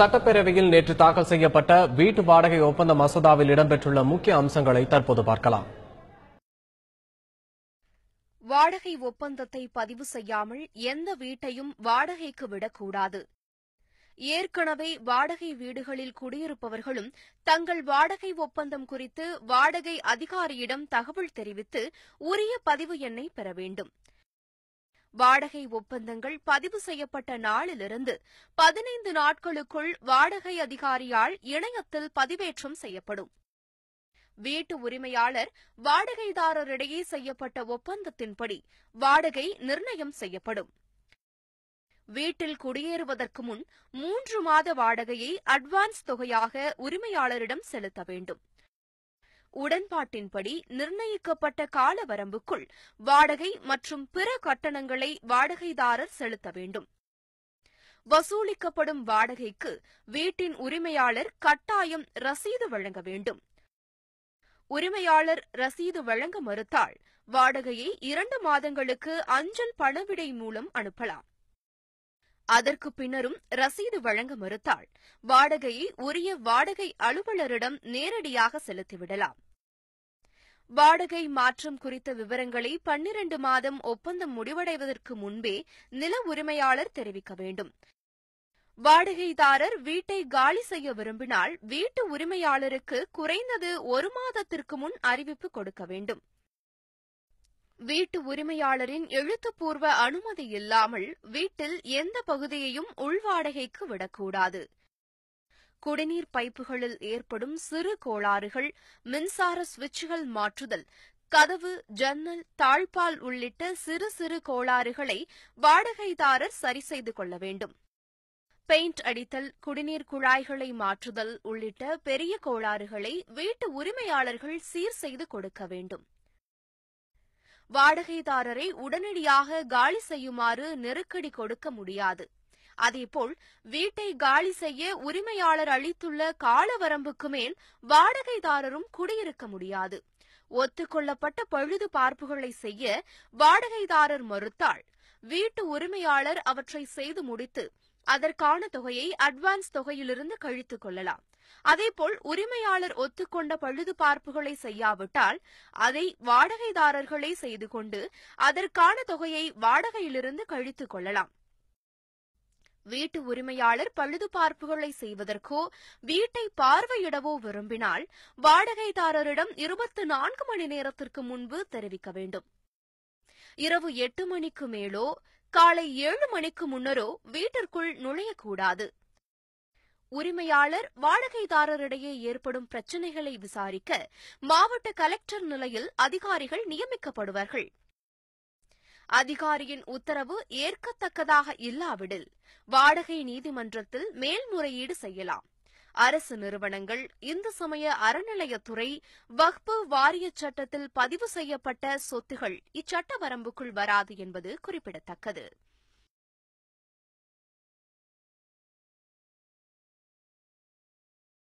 சட்டப்பேரவையில் நேற்று தாக்கல் செய்யப்பட்ட வீட்டு வாடகை ஒப்பந்த மசோதாவில் இடம்பெற்றுள்ள முக்கிய அம்சங்களை தற்போது பார்க்கலாம் வாடகை ஒப்பந்தத்தை பதிவு செய்யாமல் எந்த வீட்டையும் வாடகைக்கு விடக்கூடாது ஏற்கனவே வாடகை வீடுகளில் குடியிருப்பவர்களும் தங்கள் வாடகை ஒப்பந்தம் குறித்து வாடகை அதிகாரியிடம் தகவல் தெரிவித்து உரிய பதிவு எண்ணை பெற வேண்டும் வாடகை ஒப்பந்தங்கள் பதிவு செய்யப்பட்ட நாளிலிருந்து பதினைந்து நாட்களுக்குள் வாடகை அதிகாரியால் இணையத்தில் பதிவேற்றம் செய்யப்படும் வீட்டு உரிமையாளர் வாடகைதாரரிடையே செய்யப்பட்ட ஒப்பந்தத்தின்படி வாடகை நிர்ணயம் செய்யப்படும் வீட்டில் குடியேறுவதற்கு முன் மூன்று மாத வாடகையை அட்வான்ஸ் தொகையாக உரிமையாளரிடம் செலுத்த வேண்டும் உடன்பாட்டின்படி நிர்ணயிக்கப்பட்ட கால வரம்புக்குள் வாடகை மற்றும் பிற கட்டணங்களை வாடகைதாரர் செலுத்த வேண்டும் வசூலிக்கப்படும் வாடகைக்கு வீட்டின் உரிமையாளர் கட்டாயம் ரசீது வழங்க வேண்டும் உரிமையாளர் ரசீது வழங்க மறுத்தால் வாடகையை இரண்டு மாதங்களுக்கு அஞ்சல் பணவிடை மூலம் அனுப்பலாம் அதற்கு பின்னரும் ரசீது வழங்க மறுத்தால் வாடகையை உரிய வாடகை அலுவலரிடம் நேரடியாக செலுத்திவிடலாம் வாடகை மாற்றம் குறித்த விவரங்களை பன்னிரண்டு மாதம் ஒப்பந்தம் முடிவடைவதற்கு முன்பே நில உரிமையாளர் தெரிவிக்க வேண்டும் வாடகைதாரர் வீட்டை காலி செய்ய விரும்பினால் வீட்டு உரிமையாளருக்கு குறைந்தது ஒரு மாதத்திற்கு முன் அறிவிப்பு கொடுக்க வேண்டும் வீட்டு உரிமையாளரின் எழுத்துப்பூர்வ அனுமதி இல்லாமல் வீட்டில் எந்த பகுதியையும் உள்வாடகைக்கு விடக்கூடாது குடிநீர் பைப்புகளில் ஏற்படும் சிறு கோளாறுகள் மின்சார சுவிட்சுகள் மாற்றுதல் கதவு ஜன்னல் தாழ்பால் உள்ளிட்ட சிறு சிறு கோளாறுகளை வாடகைதாரர் சரி செய்து கொள்ள வேண்டும் பெயிண்ட் அடித்தல் குடிநீர் குழாய்களை மாற்றுதல் உள்ளிட்ட பெரிய கோளாறுகளை வீட்டு உரிமையாளர்கள் சீர் செய்து கொடுக்க வேண்டும் வாடகைதாரரை உடனடியாக காலி செய்யுமாறு நெருக்கடி கொடுக்க முடியாது அதேபோல் வீட்டை காலி செய்ய உரிமையாளர் அளித்துள்ள காலவரம்புக்கு மேல் வாடகைதாரரும் குடியிருக்க முடியாது ஒத்துக்கொள்ளப்பட்ட பழுது பார்ப்புகளை செய்ய வாடகைதாரர் மறுத்தால் வீட்டு உரிமையாளர் அவற்றை செய்து முடித்து அதற்கான தொகையை அட்வான்ஸ் தொகையிலிருந்து கழித்துக் கொள்ளலாம் அதேபோல் உரிமையாளர் ஒத்துக்கொண்ட பார்ப்புகளை செய்யாவிட்டால் அதை வாடகைதாரர்களே செய்து கொண்டு அதற்கான தொகையை வாடகையிலிருந்து கழித்துக் கொள்ளலாம் வீட்டு உரிமையாளர் பார்ப்புகளை செய்வதற்கோ வீட்டை பார்வையிடவோ விரும்பினால் வாடகைதாரரிடம் இருபத்தி நான்கு மணி நேரத்திற்கு முன்பு தெரிவிக்க வேண்டும் இரவு எட்டு மணிக்கு மேலோ காலை ஏழு மணிக்கு முன்னரோ வீட்டிற்குள் நுழையக்கூடாது உரிமையாளர் வாடகைதாரரிடையே ஏற்படும் பிரச்சினைகளை விசாரிக்க மாவட்ட கலெக்டர் நிலையில் அதிகாரிகள் நியமிக்கப்படுவார்கள் அதிகாரியின் உத்தரவு ஏற்கத்தக்கதாக இல்லாவிடில் வாடகை நீதிமன்றத்தில் மேல்முறையீடு செய்யலாம் அரசு நிறுவனங்கள் இந்து சமய அறநிலையத்துறை வக்பு வாரிய சட்டத்தில் பதிவு செய்யப்பட்ட சொத்துகள் இச்சட்ட வரம்புக்குள் வராது என்பது குறிப்பிடத்தக்கது